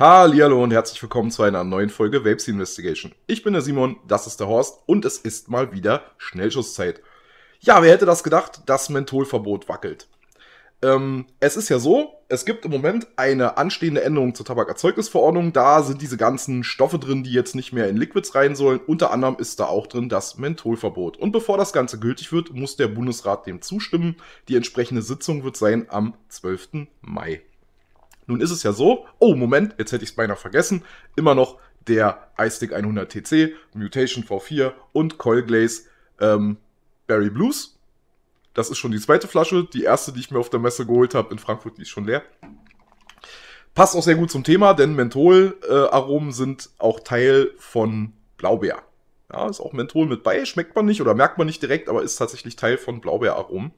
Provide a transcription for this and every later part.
Hallo und herzlich willkommen zu einer neuen Folge Vapes Investigation. Ich bin der Simon, das ist der Horst und es ist mal wieder Schnellschusszeit. Ja, wer hätte das gedacht? Das Mentholverbot wackelt. Ähm, es ist ja so, es gibt im Moment eine anstehende Änderung zur Tabakerzeugnisverordnung. Da sind diese ganzen Stoffe drin, die jetzt nicht mehr in Liquids rein sollen. Unter anderem ist da auch drin das Mentholverbot. Und bevor das Ganze gültig wird, muss der Bundesrat dem zustimmen. Die entsprechende Sitzung wird sein am 12. Mai. Nun ist es ja so, oh Moment, jetzt hätte ich es beinahe vergessen, immer noch der iStick 100 TC, Mutation V4 und Coil Glaze ähm, Berry Blues. Das ist schon die zweite Flasche. Die erste, die ich mir auf der Messe geholt habe in Frankfurt, die ist schon leer. Passt auch sehr gut zum Thema, denn Mentholaromen äh, sind auch Teil von Blaubeer. Ja, ist auch Menthol mit bei, schmeckt man nicht oder merkt man nicht direkt, aber ist tatsächlich Teil von Blaubeeraromen.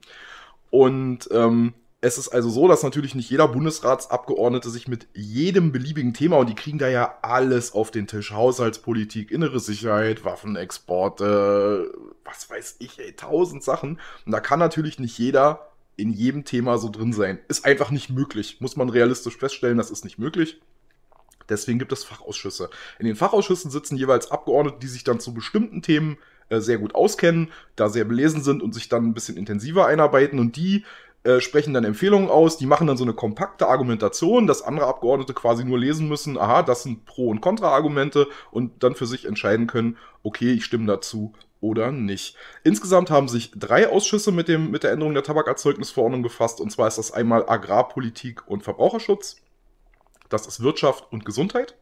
Und ähm, es ist also so, dass natürlich nicht jeder Bundesratsabgeordnete sich mit jedem beliebigen Thema, und die kriegen da ja alles auf den Tisch, Haushaltspolitik, innere Sicherheit, Waffenexporte, was weiß ich, ey, tausend Sachen. Und da kann natürlich nicht jeder in jedem Thema so drin sein. Ist einfach nicht möglich. Muss man realistisch feststellen, das ist nicht möglich. Deswegen gibt es Fachausschüsse. In den Fachausschüssen sitzen jeweils Abgeordnete, die sich dann zu bestimmten Themen äh, sehr gut auskennen, da sehr belesen sind und sich dann ein bisschen intensiver einarbeiten. Und die äh, sprechen dann Empfehlungen aus, die machen dann so eine kompakte Argumentation, dass andere Abgeordnete quasi nur lesen müssen, aha, das sind Pro- und Kontra-Argumente und dann für sich entscheiden können, okay, ich stimme dazu oder nicht. Insgesamt haben sich drei Ausschüsse mit, dem, mit der Änderung der Tabakerzeugnisverordnung befasst, und zwar ist das einmal Agrarpolitik und Verbraucherschutz, das ist Wirtschaft und Gesundheit.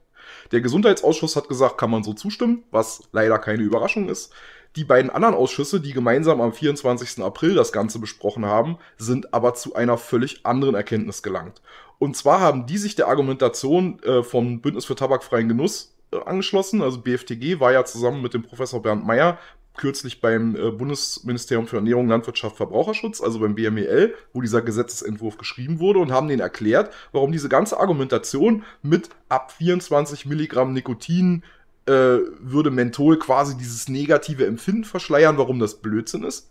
Der Gesundheitsausschuss hat gesagt, kann man so zustimmen, was leider keine Überraschung ist. Die beiden anderen Ausschüsse, die gemeinsam am 24. April das Ganze besprochen haben, sind aber zu einer völlig anderen Erkenntnis gelangt. Und zwar haben die sich der Argumentation äh, vom Bündnis für tabakfreien Genuss äh, angeschlossen. Also BFTG war ja zusammen mit dem Professor Bernd Meyer kürzlich beim äh, Bundesministerium für Ernährung, Landwirtschaft, Verbraucherschutz, also beim BMEL, wo dieser Gesetzesentwurf geschrieben wurde und haben denen erklärt, warum diese ganze Argumentation mit ab 24 Milligramm Nikotin äh, würde Menthol quasi dieses negative Empfinden verschleiern, warum das Blödsinn ist.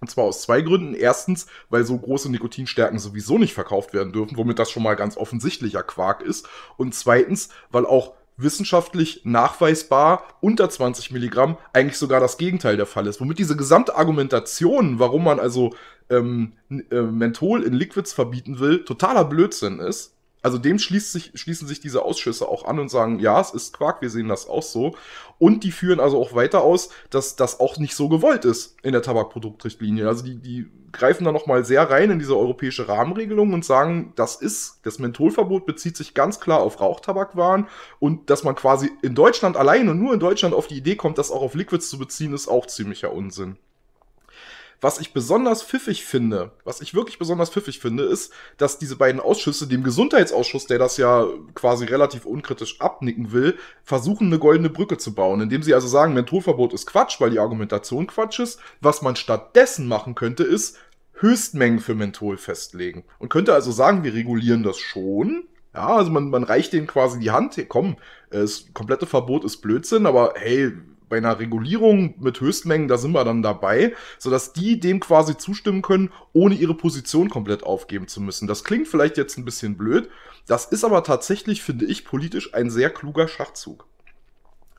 Und zwar aus zwei Gründen. Erstens, weil so große Nikotinstärken sowieso nicht verkauft werden dürfen, womit das schon mal ganz offensichtlicher Quark ist. Und zweitens, weil auch wissenschaftlich nachweisbar unter 20 Milligramm eigentlich sogar das Gegenteil der Fall ist. Womit diese gesamte Argumentation, warum man also ähm, äh, Menthol in Liquids verbieten will, totaler Blödsinn ist also dem schließt sich, schließen sich diese Ausschüsse auch an und sagen, ja, es ist Quark, wir sehen das auch so. Und die führen also auch weiter aus, dass das auch nicht so gewollt ist in der Tabakproduktrichtlinie. Also die, die greifen da nochmal sehr rein in diese europäische Rahmenregelung und sagen, das ist, das Mentholverbot bezieht sich ganz klar auf Rauchtabakwaren und dass man quasi in Deutschland allein und nur in Deutschland auf die Idee kommt, das auch auf Liquids zu beziehen, ist auch ziemlicher Unsinn. Was ich besonders pfiffig finde, was ich wirklich besonders pfiffig finde, ist, dass diese beiden Ausschüsse, dem Gesundheitsausschuss, der das ja quasi relativ unkritisch abnicken will, versuchen, eine goldene Brücke zu bauen, indem sie also sagen, Mentholverbot ist Quatsch, weil die Argumentation Quatsch ist. Was man stattdessen machen könnte, ist, Höchstmengen für Menthol festlegen. Und könnte also sagen, wir regulieren das schon, ja, also man, man reicht denen quasi die Hand, hey, komm, das komplette Verbot ist Blödsinn, aber hey, bei einer Regulierung mit Höchstmengen, da sind wir dann dabei, sodass die dem quasi zustimmen können, ohne ihre Position komplett aufgeben zu müssen. Das klingt vielleicht jetzt ein bisschen blöd, das ist aber tatsächlich, finde ich, politisch ein sehr kluger Schachzug.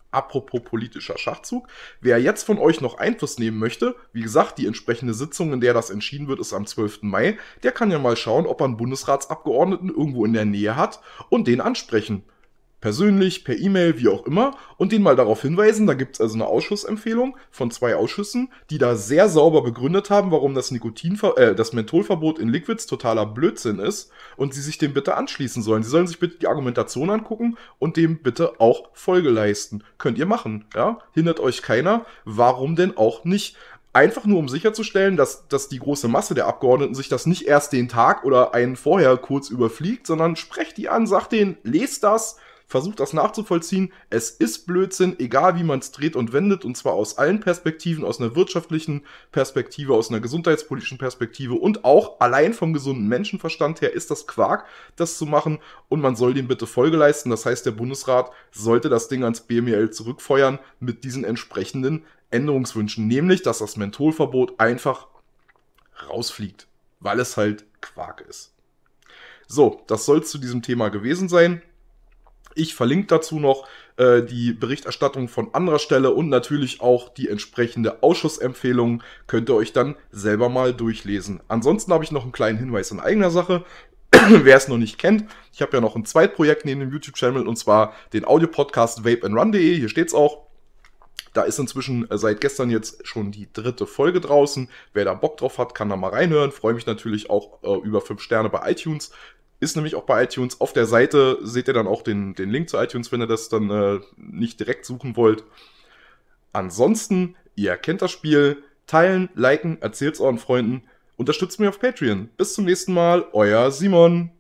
Apropos politischer Schachzug. Wer jetzt von euch noch Einfluss nehmen möchte, wie gesagt, die entsprechende Sitzung, in der das entschieden wird, ist am 12. Mai. Der kann ja mal schauen, ob er einen Bundesratsabgeordneten irgendwo in der Nähe hat und den ansprechen persönlich, per E-Mail, wie auch immer, und den mal darauf hinweisen. Da gibt's also eine Ausschussempfehlung von zwei Ausschüssen, die da sehr sauber begründet haben, warum das Nikotinver äh, das Mentholverbot in Liquids totaler Blödsinn ist und sie sich dem bitte anschließen sollen. Sie sollen sich bitte die Argumentation angucken und dem bitte auch Folge leisten. Könnt ihr machen, ja? Hindert euch keiner. Warum denn auch nicht? einfach nur um sicherzustellen, dass, dass die große Masse der Abgeordneten sich das nicht erst den Tag oder einen vorher kurz überfliegt, sondern sprecht die an, sagt denen, lest das, versucht das nachzuvollziehen. Es ist Blödsinn, egal wie man es dreht und wendet, und zwar aus allen Perspektiven, aus einer wirtschaftlichen Perspektive, aus einer gesundheitspolitischen Perspektive und auch allein vom gesunden Menschenverstand her ist das Quark, das zu machen und man soll dem bitte Folge leisten. Das heißt, der Bundesrat sollte das Ding ans BML zurückfeuern mit diesen entsprechenden Änderungswünschen, nämlich dass das Mentholverbot einfach rausfliegt, weil es halt Quark ist. So, das soll es zu diesem Thema gewesen sein. Ich verlinke dazu noch äh, die Berichterstattung von anderer Stelle und natürlich auch die entsprechende Ausschussempfehlung. Könnt ihr euch dann selber mal durchlesen. Ansonsten habe ich noch einen kleinen Hinweis in eigener Sache. Wer es noch nicht kennt, ich habe ja noch ein Zweitprojekt neben dem YouTube-Channel und zwar den Audiopodcast Vape and Run.de. Hier steht's auch. Da ist inzwischen äh, seit gestern jetzt schon die dritte Folge draußen. Wer da Bock drauf hat, kann da mal reinhören. Freue mich natürlich auch äh, über 5 Sterne bei iTunes. Ist nämlich auch bei iTunes. Auf der Seite seht ihr dann auch den, den Link zu iTunes, wenn ihr das dann äh, nicht direkt suchen wollt. Ansonsten, ihr kennt das Spiel. Teilen, liken, erzählt es euren Freunden. Unterstützt mich auf Patreon. Bis zum nächsten Mal, euer Simon.